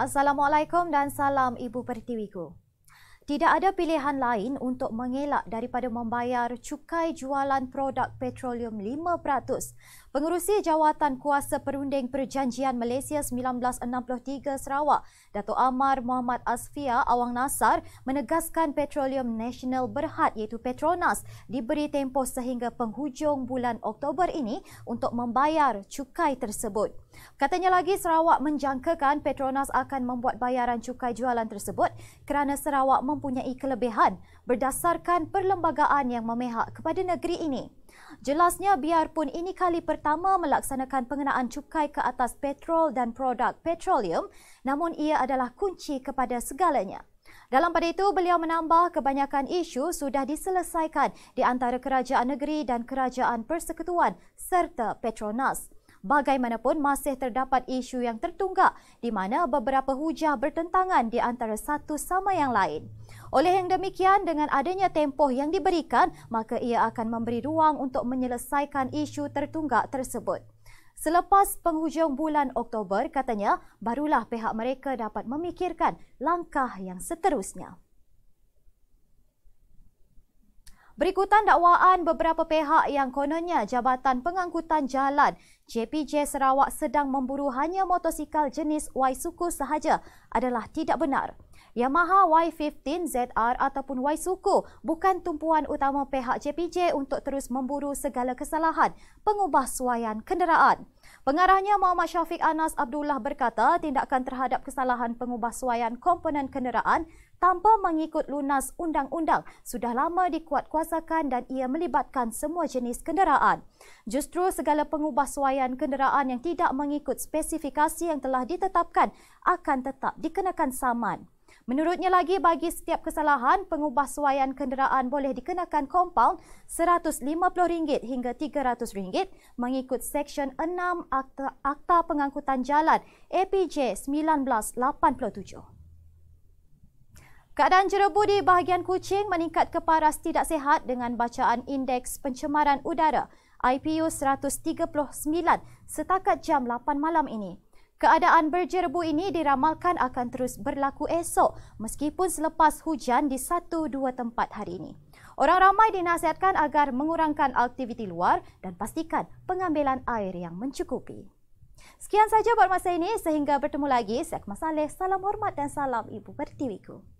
Assalamualaikum dan salam Ibu Pertiwi Ku. Tidak ada pilihan lain untuk mengelak daripada membayar cukai jualan produk petroleum 5%. Pengerusi Jawatan Kuasa Perunding Perjanjian Malaysia 1963 Sarawak, Datuk Amar Muhammad Asfia Awang Nasar menegaskan Petroleum Nasional Berhad iaitu Petronas diberi tempoh sehingga penghujung bulan Oktober ini untuk membayar cukai tersebut. Katanya lagi Sarawak menjangkakan Petronas akan membuat bayaran cukai jualan tersebut kerana Sarawak mempunyai kelebihan berdasarkan perlembagaan yang memihak kepada negeri ini. Jelasnya biarpun ini kali pertama melaksanakan pengenaan cukai ke atas petrol dan produk petroleum namun ia adalah kunci kepada segalanya. Dalam pada itu beliau menambah kebanyakan isu sudah diselesaikan di antara kerajaan negeri dan kerajaan persekutuan serta Petronas. Bagaimanapun masih terdapat isu yang tertunggak di mana beberapa hujah bertentangan di antara satu sama yang lain. Oleh yang demikian, dengan adanya tempoh yang diberikan, maka ia akan memberi ruang untuk menyelesaikan isu tertunggak tersebut. Selepas penghujung bulan Oktober, katanya, barulah pihak mereka dapat memikirkan langkah yang seterusnya. Berikutan dakwaan beberapa pihak yang kononnya Jabatan Pengangkutan Jalan JPJ Sarawak sedang memburu hanya motosikal jenis Y Suku sahaja adalah tidak benar. Yamaha Y15 ZR ataupun Y Suku bukan tumpuan utama pihak JPJ untuk terus memburu segala kesalahan pengubah suaian kenderaan. Pengarahnya Muhammad Syafiq Anas Abdullah berkata tindakan terhadap kesalahan pengubahsuaian komponen kenderaan tanpa mengikut lunas undang-undang sudah lama dikuatkuasakan dan ia melibatkan semua jenis kenderaan. Justru segala pengubahsuaian kenderaan yang tidak mengikut spesifikasi yang telah ditetapkan akan tetap dikenakan saman. Menurutnya lagi, bagi setiap kesalahan, pengubahsuaian kenderaan boleh dikenakan kompaun RM150 hingga RM300 mengikut Seksyen 6 Akta, Akta Pengangkutan Jalan APJ 1987. Keadaan jerebu di bahagian kucing meningkat ke paras tidak sehat dengan bacaan indeks pencemaran udara IPU 139 setakat jam 8 malam ini. Keadaan berjerebu ini diramalkan akan terus berlaku esok meskipun selepas hujan di satu dua tempat hari ini. Orang ramai dinasihatkan agar mengurangkan aktiviti luar dan pastikan pengambilan air yang mencukupi. Sekian saja buat masa ini sehingga bertemu lagi. Saya Kemas salam hormat dan salam Ibu Pertiwiku.